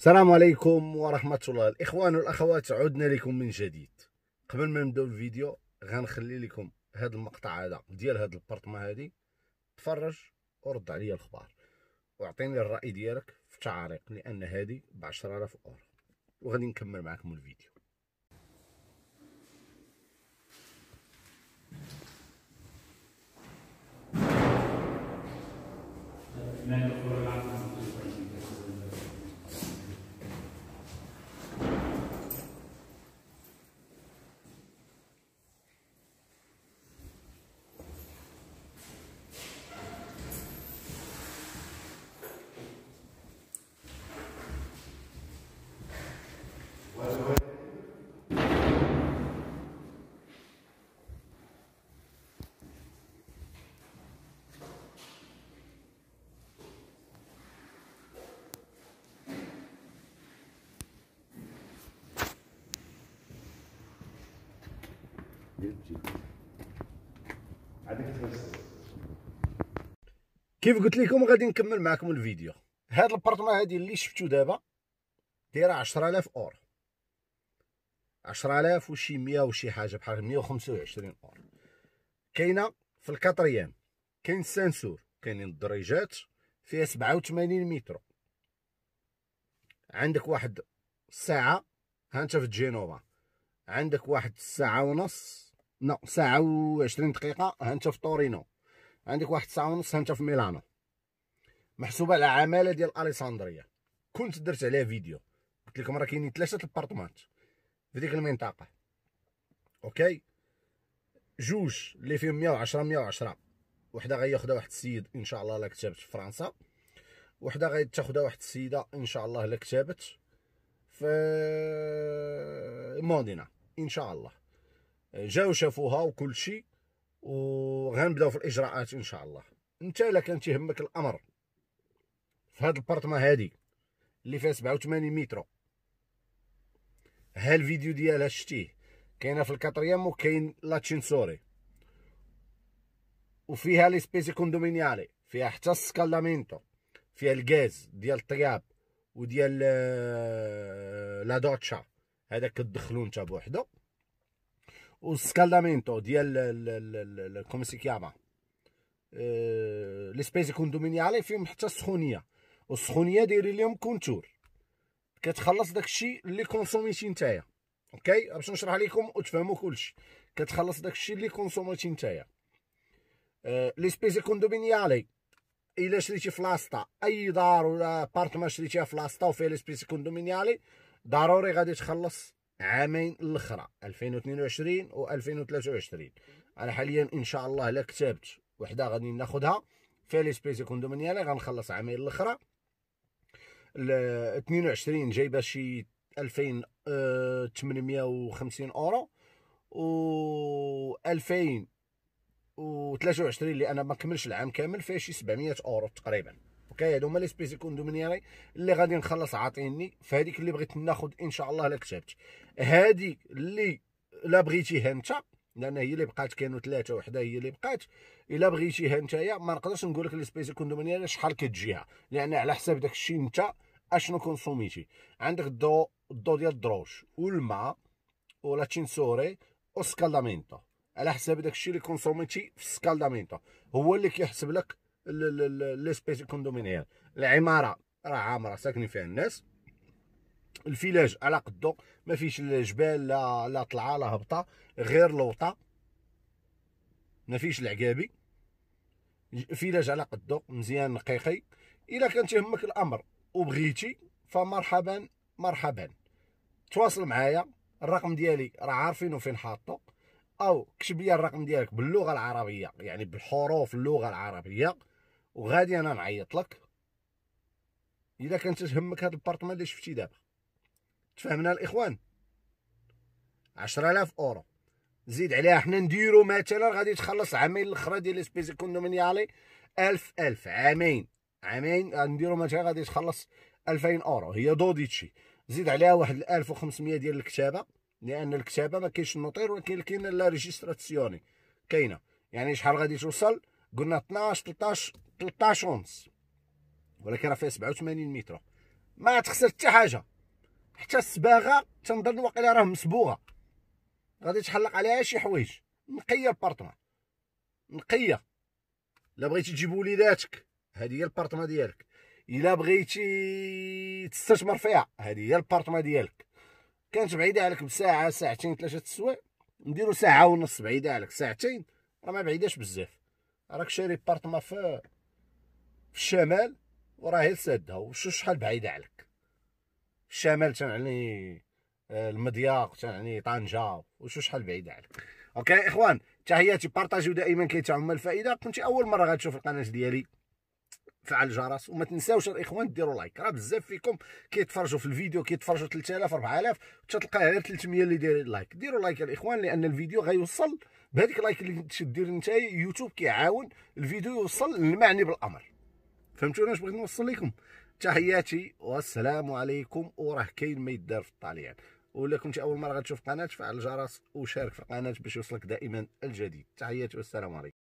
السلام عليكم ورحمة الله الإخوان والأخوات عدنا لكم من جديد قبل ما نبداو الفيديو غنخلي لكم هذا المقطع هذا ديال هذا البارتما هذه تفرج ورد عليا الخبار واعطيني الرأي ديالك في التعاليق لأن هذه بعشرة آلاف أورو وغادي نكمل معكم الفيديو كيف قلت لكم غادي نكمل معكم الفيديو هذا البارتمان هذه اللي شفتو دابا دايره 10000 اور 10000 وشي 100 وشي حاجه بحال 125 اور كاينه في الكاتريام كاين السانسور كاينين الدريجات فيها 87 متر عندك واحد الساعه ها انت في جينوفا عندك واحد الساعه ونص لا ساعه و دقيقه هانت في تورينو عندك واحد ساعه ونص ها في ميلانو محسوبه على عماله ديال اليساندريه كنت درت عليها فيديو قلت لكم راه كاينين ثلاثه البارطمات في ديك المنطقه اوكي جوج اللي فيهم 110 110 وحده غياخذها واحد السيد ان شاء الله لا كتبت في فرنسا وحده غتاخذها واحد السيده ان شاء الله لا كتبت في مودينا ان شاء الله جاو شافوها وكل شيء وغنبداو في الاجراءات ان شاء الله انت الا كان تيهمك الامر في هاد البارتما هادي اللي فيها 87 متر ها الفيديو ديالها شتيه كاينه في الكاتريام وكاين لاتشينسوري وفيها لي سبيسي كوندومينيالي فيها حتى السكالامينتو فيها الغاز ديال الطياب وديال آه، لا دوتشا هذاك تدخلو نتا بوحدو وسكالامينتو ديال كوم سيكياما لي سبيس كوندومينيالي فيهم حتى السخونيه والسخونيه دايرين لهم كونتور كتخلص داكشي اللي كونسوميتي نتايا اوكي باش نشرح لكم وتفهموا كلشي كتخلص داكشي اللي كونسوميتي نتايا لي سبيس كوندومينيالي الا شريتي في اي دار ولا بارتمان شريتيها في وفيها لي سبيس كوندومينيالي ضروري غادي تخلص عامين الاخرى 2022 و2023 انا حاليا ان شاء الله لا كتبت وحده غادي ناخذها في لي سبيسي كوندومينيال غنخلص عامين الاخرى 22 جايبه شي 2850 اورو و 2023 اللي انا ما كملش العام كامل فيها شي 700 اورو تقريبا اوكي هادو هما لي سبيسي كوندومينيري اللي غادي نخلص عاطيني فهاديك اللي بغيت ناخذ ان شاء الله لكتبت كتبت هادي اللي لا بغيتيها انت لان هي اللي بقات كانوا ثلاثه وحده هي اللي بقات الا بغيتيها نتايا ما نقدرش نقول لك لي سبيسي كوندومينيري شحال كتجيها لان على حساب داك الشيء انت اشنو كونسوميتي عندك الضو الضو ديال الدروش والماء ولا تشينسوري وسكالامينتو على حساب داك الشيء اللي كونسوميتي في السكالدامينتو هو اللي كيحسب لك لسبيس كوندومينيال العماره راه عامره ساكنين فيها الناس الفيلاج على قدو ما فيش لا جبال لا لا طلعه لا هبطه غير لوطه ما فيش العقابي فيلاج على قدو مزيان نقيقي الا كان تيهمك الامر وبغيتي فمرحبا مرحبا تواصل معايا الرقم ديالي راه عارفينو فين حاطو او كتب لي الرقم ديالك باللغه العربيه يعني بالحروف اللغه العربيه وغادي انا نعيط لك الا كان تهمك هذا البارطمان اللي شفتي دابا تفهمنا الاخوان 10000 اورو زيد عليها حنا نديرو مثلا غادي تخلص عامين الاخرى ديال لي سبيسي كوندومينيالي 1000 1000 عامين عامين نديرو مثلا غادي تخلص 2000 اورو هي دوديتشي زيد عليها واحد 1500 ديال الكتابه لان الكتابه ما كاينش النوطير ولكن كاين لا ريجستراسيوني كاينه يعني شحال غادي توصل قلنا 12 13 13 ونص ولكن راه فيها 87 متر ما تخسر حتى حاجه حتى الصباغه تنظن واقيلا راه مصبوغه غادي تحلق عليها شي حوايج نقيه البارطمان نقيه الا بغيتي تجيب وليداتك هذه هي البارطمان ديالك الا بغيتي تستثمر فيها هذه هي البارطمان ديالك كانت بعيده عليك بساعه ساعتين ثلاثه السوايع نديرو ساعه ونص بعيده عليك ساعتين راه ما بعيداش بزاف راك شاري بارطمان في الشمال وراهي الساده وشو شحال بعيده عليك الشمال تنعني آه، المضياق تنعني طنجه وشو شحال بعيده عليك اوكي اخوان تحياتي بارطاجيو دائما كيتعم الفائده كنتي اول مره غتشوف القناه ديالي فعل الجرس وما تنساوش الاخوان ديروا لايك راه بزاف فيكم كيتفرجوا في الفيديو كيتفرجوا 3000 4000 تلقاه غير 300 اللي دايرين لايك ديروا لايك الاخوان لان الفيديو غيوصل بهذيك لايك اللي تدير انت يوتيوب كيعاون الفيديو يوصل للمعني بالامر فهمتونا اش بغيت نوصل لكم تحياتي والسلام عليكم وراه كاين ما يدار في الطاليان ولا كنت اول مره غتشوف قناه فعل الجرس وشارك في القناه باش يوصلك دائما الجديد تحياتي والسلام عليكم